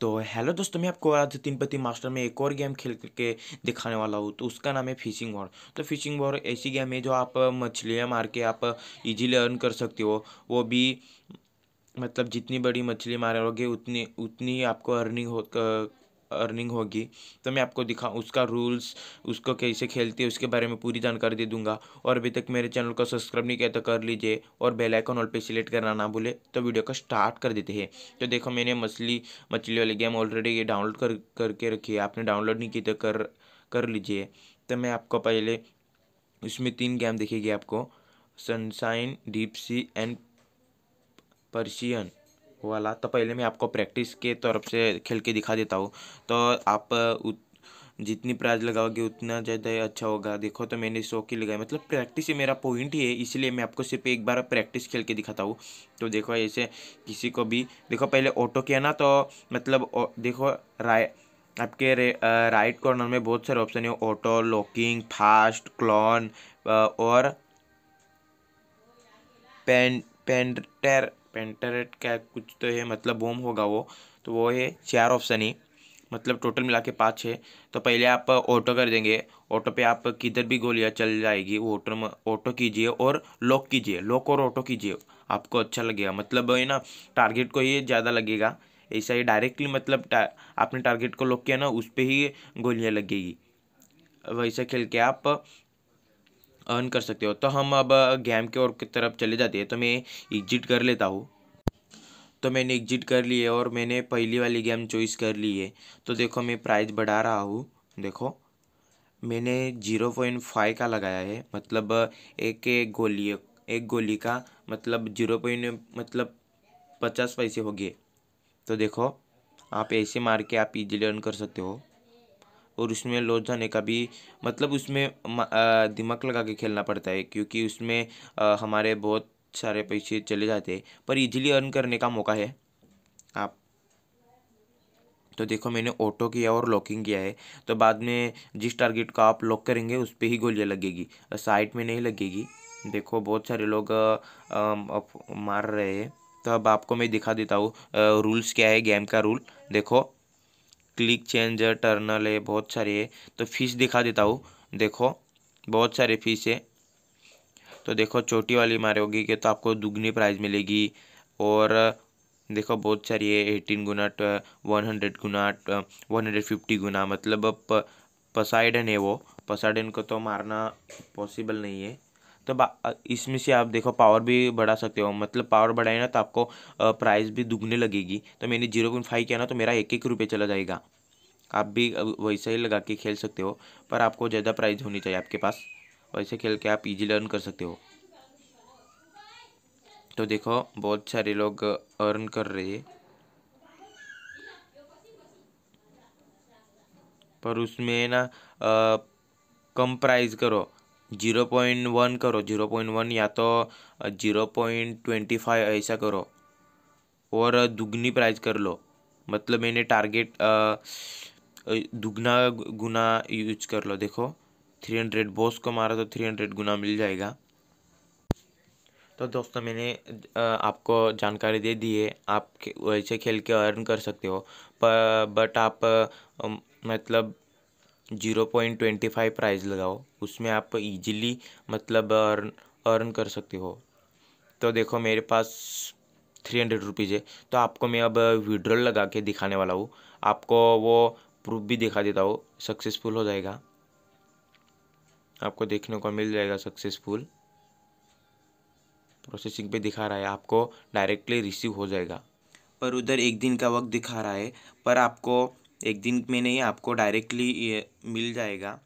तो हेलो दोस्तों मैं आपको आज तीन पति मास्टर में एक और गेम खेल करके दिखाने वाला हूँ तो उसका नाम है फिशिंग वॉर तो फिशिंग वॉर ऐसी गेम है जो आप मछलियाँ मार के आप इजीली अर्न कर सकते हो वो भी मतलब जितनी बड़ी मछली मारोगे उतनी उतनी आपको अर्निंग हो अर्निंग होगी तो मैं आपको दिखा उसका रूल्स उसको कैसे खेलती है उसके बारे में पूरी जानकारी दे दूंगा और अभी तक मेरे चैनल को सब्सक्राइब नहीं किया तो कर लीजिए और बेल आइकन ऑल पे सिलेक्ट करना ना भूले तो वीडियो को स्टार्ट कर देते हैं तो देखो मैंने मछली मछली वाली गेम ऑलरेडी ये डाउनलोड कर करके रखी है आपने डाउनलोड नहीं की तो कर कर लीजिए तो मैं आपको पहले उसमें तीन गेम दिखेगी आपको sunshine deep sea and Persian वाला तो पहले मैं आपको प्रैक्टिस के तरफ से खेल के दिखा देता हूँ तो आप जितनी प्राइज लगाओगे उतना ज़्यादा अच्छा होगा देखो तो मैंने सौ की लगाई मतलब प्रैक्टिस ही मेरा पॉइंट ही है इसलिए मैं आपको सिर्फ एक बार प्रैक्टिस खेल के दिखाता हूँ तो देखो ऐसे किसी को भी देखो पहले ऑटो किया ना तो मतलब देखो राय आपके राइट कॉर्नर में बहुत सारे ऑप्शन है ऑटो लॉकिंग फास्ट क्लॉन और पेन पेंटर पेंटरेट का कुछ तो है मतलब बोम होगा वो तो वो है चार ऑप्शन ही मतलब टोटल मिला के पाँच है तो पहले आप ऑटो कर देंगे ऑटो पे आप किधर भी गोलियाँ चल जाएगी ऑटो में ऑटो कीजिए और लॉक कीजिए लॉक और ऑटो कीजिए आपको अच्छा लगेगा मतलब है ना टारगेट को ही ज़्यादा लगेगा ऐसा ही डायरेक्टली मतलब टा, आपने टारगेट को लॉक किया ना उस पर ही गोलियाँ लगेगी वैसे खेल के आप अर्न कर सकते हो तो हम अब गेम के और की तरफ चले जाते हैं तो मैं एग्जिट कर लेता हूँ तो मैंने एग्जिट कर लिए है और मैंने पहली वाली गेम चॉइस कर ली है तो देखो मैं प्राइस बढ़ा रहा हूँ देखो मैंने जीरो पॉइंट फाइव का लगाया है मतलब एक एक गोली एक गोली का मतलब जीरो पॉइंट मतलब पचास पैसे हो गए तो देखो आप ऐसे मार के आप इजीली अर्न कर सकते हो और उसमें लॉस जाने का भी मतलब उसमें दिमाग लगा के खेलना पड़ता है क्योंकि उसमें हमारे बहुत सारे पैसे चले जाते हैं पर इजीली अर्न करने का मौका है आप तो देखो मैंने ऑटो किया और लॉकिंग किया है तो बाद में जिस टारगेट का आप लॉक करेंगे उस पर ही गोलियाँ लगेगी साइड में नहीं लगेगी देखो बहुत सारे लोग आ, मार रहे हैं तो अब आपको मैं दिखा देता हूँ रूल्स क्या है गेम का रूल देखो क्लिक चेंजर टर्नल है बहुत सारे है तो फिश दिखा देता हूँ देखो बहुत सारे फिश है तो देखो छोटी वाली मारोगी के तो आपको दुगनी प्राइस मिलेगी और देखो बहुत सारी है एटीन गुना वन हंड्रेड गुना वन हंड्रेड फिफ्टी गुना मतलब प, पसाइडन है वो पसाइडन को तो मारना पॉसिबल नहीं है तो इसमें से आप देखो पावर भी बढ़ा सकते हो मतलब पावर बढ़ाए ना तो आपको प्राइस भी दुगने लगेगी तो मैंने जीरो पॉइंट फाइव किया ना तो मेरा एक एक रुपये चला जाएगा आप भी वैसा ही लगा के खेल सकते हो पर आपको ज़्यादा प्राइज होनी चाहिए आपके पास वैसे खेल के आप ईजी अर्न कर सकते हो तो देखो बहुत सारे लोग अर्न कर रहे हैं पर उसमें ना आ, कम प्राइस करो जीरो पॉइंट वन करो जीरो पॉइंट वन या तो जीरो पॉइंट ट्वेंटी फाइव ऐसा करो और दुगनी प्राइस कर लो मतलब मैंने टारगेट दुगना गुना यूज कर लो देखो थ्री हंड्रेड बॉस को मारा तो थ्री हंड्रेड गुना मिल जाएगा तो दोस्तों मैंने आपको जानकारी दे दी है आप वैसे खेल के अर्न कर सकते हो पर बट आप मतलब zero point twenty five price लगाओ उसमें आप इजीली मतलब अर्न अर्न कर सकते हो तो देखो मेरे पास थ्री हंड्रेड रुपीज़ है तो आपको मैं अब विड्रॉल लगा के दिखाने वाला हूँ आपको वो प्रूफ भी दिखा देता हूँ सक्सेसफुल हो जाएगा आपको देखने को मिल जाएगा सक्सेसफुल प्रोसेसिंग पे दिखा रहा है आपको डायरेक्टली रिसीव हो जाएगा पर उधर एक दिन का वक्त दिखा रहा है पर आपको एक दिन में नहीं आपको डायरेक्टली मिल जाएगा